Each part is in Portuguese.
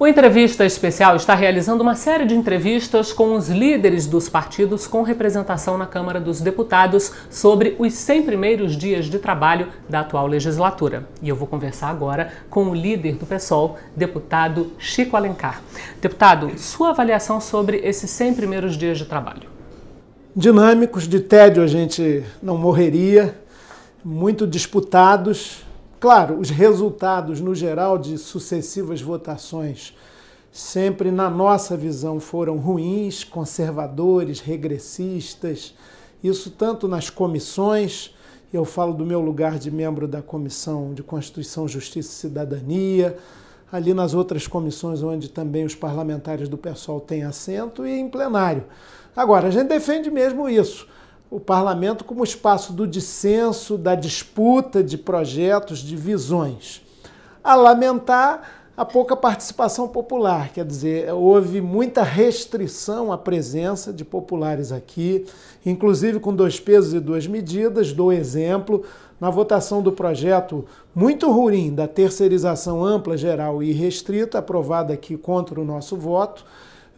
O Entrevista Especial está realizando uma série de entrevistas com os líderes dos partidos com representação na Câmara dos Deputados sobre os 100 primeiros dias de trabalho da atual legislatura. E eu vou conversar agora com o líder do PSOL, deputado Chico Alencar. Deputado, sua avaliação sobre esses 100 primeiros dias de trabalho? Dinâmicos, de tédio a gente não morreria, muito disputados, Claro, os resultados no geral de sucessivas votações sempre, na nossa visão, foram ruins, conservadores, regressistas. Isso tanto nas comissões, eu falo do meu lugar de membro da Comissão de Constituição, Justiça e Cidadania, ali nas outras comissões onde também os parlamentares do pessoal têm assento e em plenário. Agora, a gente defende mesmo isso o parlamento como espaço do dissenso, da disputa de projetos, de visões. A lamentar a pouca participação popular, quer dizer, houve muita restrição à presença de populares aqui, inclusive com dois pesos e duas medidas. Dou exemplo na votação do projeto muito ruim da terceirização ampla, geral e restrita, aprovada aqui contra o nosso voto.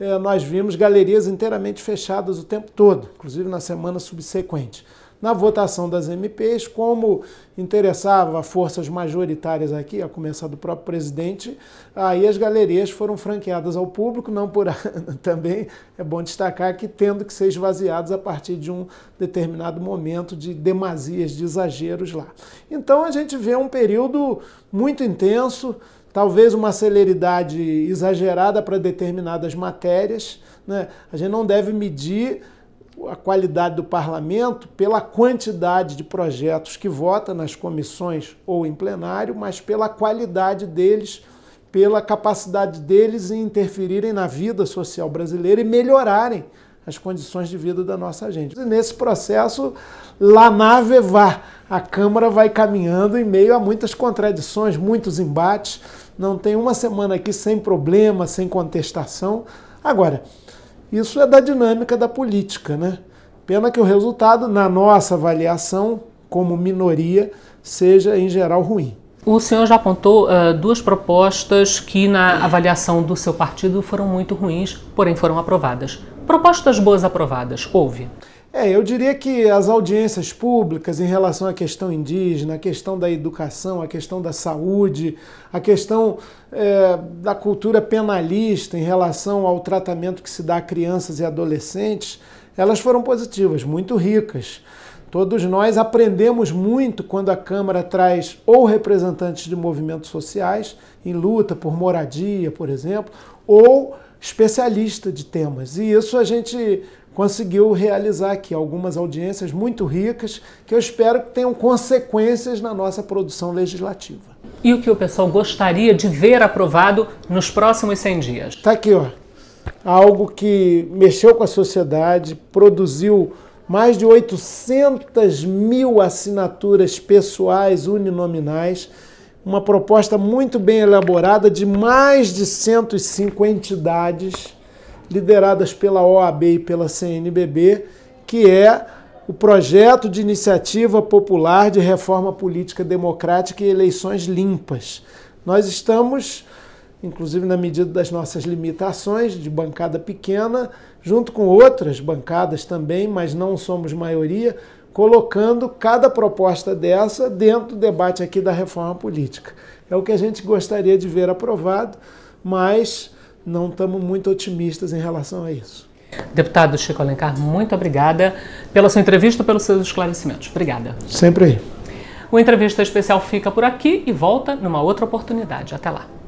É, nós vimos galerias inteiramente fechadas o tempo todo, inclusive na semana subsequente. Na votação das MPs, como interessava forças majoritárias aqui, a começar do próprio presidente, aí as galerias foram franqueadas ao público, não por também é bom destacar que tendo que ser esvaziadas a partir de um determinado momento de demasias, de exageros lá. Então a gente vê um período muito intenso, talvez uma celeridade exagerada para determinadas matérias. Né? A gente não deve medir a qualidade do parlamento pela quantidade de projetos que vota nas comissões ou em plenário, mas pela qualidade deles, pela capacidade deles em interferirem na vida social brasileira e melhorarem as condições de vida da nossa gente. E nesse processo, la nave vá, a Câmara vai caminhando em meio a muitas contradições, muitos embates, não tem uma semana aqui sem problema, sem contestação. Agora, isso é da dinâmica da política, né? Pena que o resultado, na nossa avaliação, como minoria, seja em geral ruim. O senhor já apontou uh, duas propostas que, na avaliação do seu partido, foram muito ruins, porém foram aprovadas. Propostas boas aprovadas, houve? É, eu diria que as audiências públicas em relação à questão indígena, à questão da educação, à questão da saúde, à questão é, da cultura penalista em relação ao tratamento que se dá a crianças e adolescentes, elas foram positivas, muito ricas. Todos nós aprendemos muito quando a Câmara traz ou representantes de movimentos sociais em luta por moradia, por exemplo, ou especialista de temas. E isso a gente conseguiu realizar aqui algumas audiências muito ricas que eu espero que tenham consequências na nossa produção legislativa. E o que o pessoal gostaria de ver aprovado nos próximos 100 dias? Está aqui, ó. Algo que mexeu com a sociedade, produziu mais de 800 mil assinaturas pessoais uninominais, uma proposta muito bem elaborada de mais de 105 entidades lideradas pela OAB e pela CNBB, que é o projeto de iniciativa popular de reforma política democrática e eleições limpas. Nós estamos inclusive na medida das nossas limitações de bancada pequena, junto com outras bancadas também, mas não somos maioria, colocando cada proposta dessa dentro do debate aqui da reforma política. É o que a gente gostaria de ver aprovado, mas não estamos muito otimistas em relação a isso. Deputado Chico Alencar, muito obrigada pela sua entrevista, pelos seus esclarecimentos. Obrigada. Sempre aí. O entrevista especial fica por aqui e volta numa outra oportunidade. Até lá.